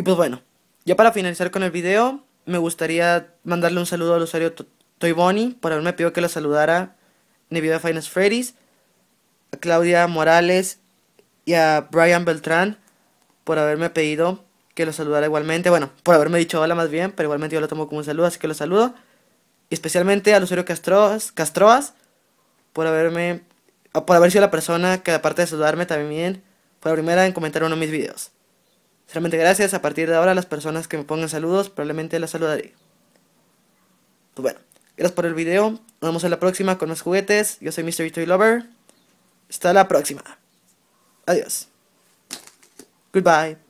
Y pues bueno, ya para finalizar con el video, me gustaría mandarle un saludo al usuario Bonnie por haberme pedido que lo saludara en el video de a Claudia Morales y a Brian Beltrán por haberme pedido que lo saludara igualmente. Bueno, por haberme dicho hola más bien, pero igualmente yo lo tomo como un saludo, así que lo saludo. Y especialmente al usuario Castroas, Castroas por haberme por haber sido la persona que aparte de saludarme también fue la primera en comentar uno de mis videos. Sinceramente, gracias. A partir de ahora, las personas que me pongan saludos, probablemente las saludaré. Pues bueno, gracias por el video. Nos vemos en la próxima con más juguetes. Yo soy Mr. Toy Lover. Hasta la próxima. Adiós. Goodbye.